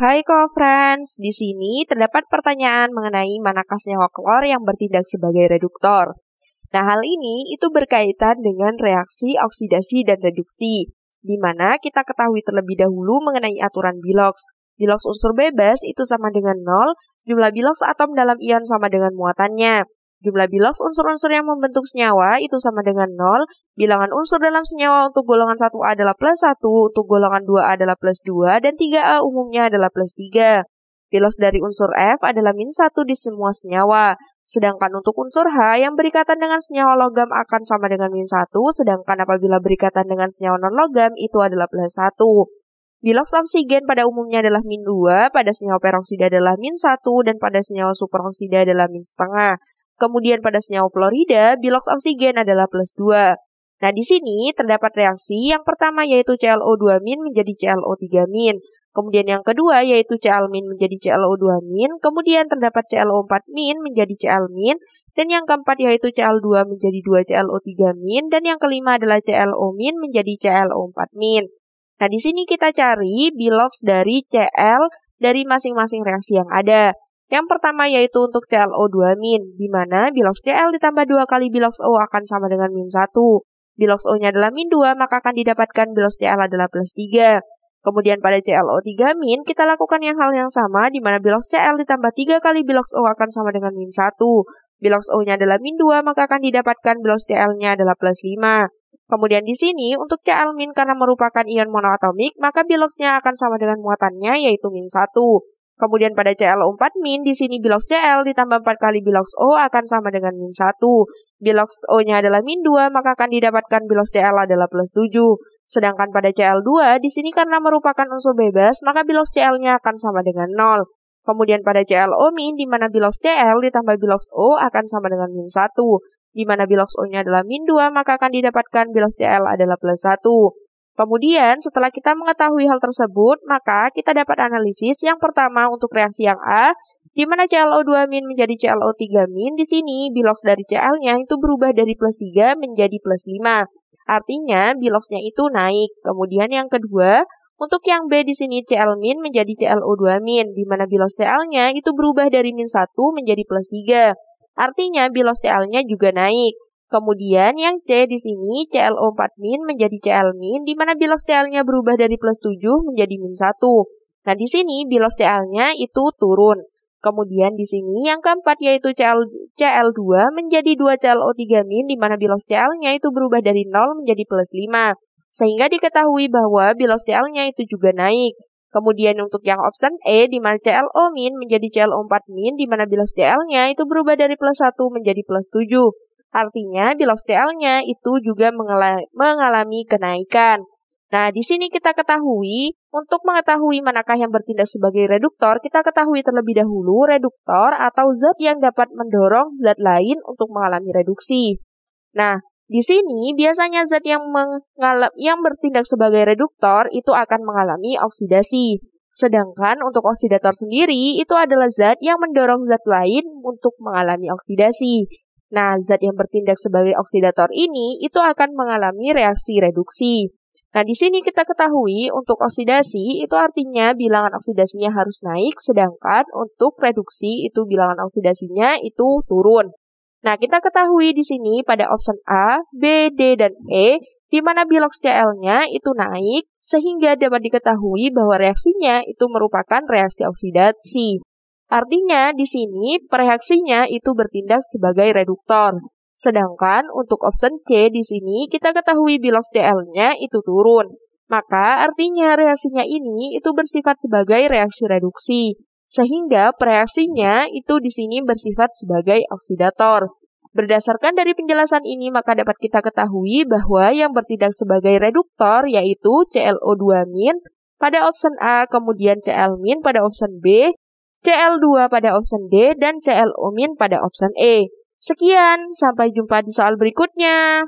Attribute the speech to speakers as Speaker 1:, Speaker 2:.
Speaker 1: Hai co-friends, di sini terdapat pertanyaan mengenai manakah senyawa klor yang bertindak sebagai reduktor. Nah, hal ini itu berkaitan dengan reaksi oksidasi dan reduksi, di mana kita ketahui terlebih dahulu mengenai aturan Bilox. Bilox unsur bebas itu sama dengan 0, jumlah Bilox atom dalam ion sama dengan muatannya. Jumlah biloks unsur-unsur yang membentuk senyawa itu sama dengan 0. Bilangan unsur dalam senyawa untuk golongan 1A adalah plus 1, untuk golongan 2A adalah plus 2, dan 3A umumnya adalah plus 3. Biloks dari unsur F adalah min 1 di semua senyawa. Sedangkan untuk unsur H yang berikatan dengan senyawa logam akan sama dengan min 1, sedangkan apabila berikatan dengan senyawa non-logam itu adalah plus 1. Biloks oksigen pada umumnya adalah min 2, pada senyawa peroksida adalah min 1, dan pada senyawa superoksida adalah min setengah. Kemudian pada senyawa Florida, biloks oksigen adalah plus 2. Nah, di sini terdapat reaksi yang pertama yaitu ClO2- menjadi ClO3-, kemudian yang kedua yaitu Cl- menjadi ClO2-, kemudian terdapat ClO4- menjadi Cl-, dan yang keempat yaitu Cl2 menjadi 2ClO3-, dan yang kelima adalah ClO- menjadi ClO4-. Nah, di sini kita cari biloks dari Cl dari masing-masing reaksi yang ada. Yang pertama yaitu untuk ClO2 min, di mana bilox Cl ditambah 2 kali bilox O akan sama dengan min 1. Bilox O-nya adalah min 2, maka akan didapatkan bilox Cl adalah plus 3. Kemudian pada ClO3 min, kita lakukan yang hal yang sama, di mana bilox Cl ditambah 3 kali bilox O akan sama dengan min 1. Bilox O-nya adalah min 2, maka akan didapatkan bilox Cl-nya adalah plus 5. Kemudian di sini, untuk Cl min karena merupakan ion monoatomik, maka biloxnya akan sama dengan muatannya, yaitu min 1. Kemudian pada CL4 min, di sini bilox CL ditambah 4 kali bilox O akan sama dengan min 1. Bilox O-nya adalah min 2, maka akan didapatkan bilox CL adalah plus 7. Sedangkan pada CL2, di sini karena merupakan unsur bebas, maka bilox CL-nya akan sama dengan 0. Kemudian pada CLO min, di mana bilox CL ditambah bilox O akan sama dengan min 1. Di mana bilox O-nya adalah min 2, maka akan didapatkan bilox CL adalah plus 1. Kemudian, setelah kita mengetahui hal tersebut, maka kita dapat analisis yang pertama untuk reaksi yang A, di mana ClO2- menjadi ClO3-. Di sini, bilox dari Cl-nya itu berubah dari plus 3 menjadi plus 5. Artinya, biloxnya itu naik. Kemudian yang kedua, untuk yang B di sini Cl- menjadi ClO2-, di mana bilox Cl-nya itu berubah dari min 1 menjadi plus 3. Artinya, bilox Cl-nya juga naik. Kemudian yang C di sini ClO4 min menjadi Cl min, di mana bilos Cl-nya berubah dari plus 7 menjadi min 1. Nah di sini bilos Cl-nya itu turun. Kemudian di sini yang keempat yaitu Cl, Cl2 menjadi 2 ClO3 min, di mana bilos Cl-nya itu berubah dari 0 menjadi plus 5. Sehingga diketahui bahwa bilos Cl-nya itu juga naik. Kemudian untuk yang option E, di mana ClO min menjadi ClO4 min, di mana bilos CL-nya itu berubah dari plus 1 menjadi plus 7. Artinya di log CL-nya itu juga mengalami kenaikan. Nah, di sini kita ketahui, untuk mengetahui manakah yang bertindak sebagai reduktor, kita ketahui terlebih dahulu reduktor atau zat yang dapat mendorong zat lain untuk mengalami reduksi. Nah, di sini biasanya zat yang mengalap yang bertindak sebagai reduktor itu akan mengalami oksidasi. Sedangkan untuk oksidator sendiri itu adalah zat yang mendorong zat lain untuk mengalami oksidasi. Nah, zat yang bertindak sebagai oksidator ini itu akan mengalami reaksi reduksi. Nah, di sini kita ketahui untuk oksidasi itu artinya bilangan oksidasinya harus naik, sedangkan untuk reduksi itu bilangan oksidasinya itu turun. Nah, kita ketahui di sini pada option A, B, D, dan E, di mana bilox Cl-nya itu naik, sehingga dapat diketahui bahwa reaksinya itu merupakan reaksi oksidasi. Artinya, di sini pereaksinya itu bertindak sebagai reduktor. Sedangkan untuk option C di sini kita ketahui bilangs Cl-nya itu turun. Maka artinya reaksinya ini itu bersifat sebagai reaksi reduksi. Sehingga pereaksinya itu di sini bersifat sebagai oksidator. Berdasarkan dari penjelasan ini, maka dapat kita ketahui bahwa yang bertindak sebagai reduktor yaitu ClO2- pada option A, kemudian Cl- pada option B, CL2 pada option D, dan CLO- pada option E. Sekian, sampai jumpa di soal berikutnya.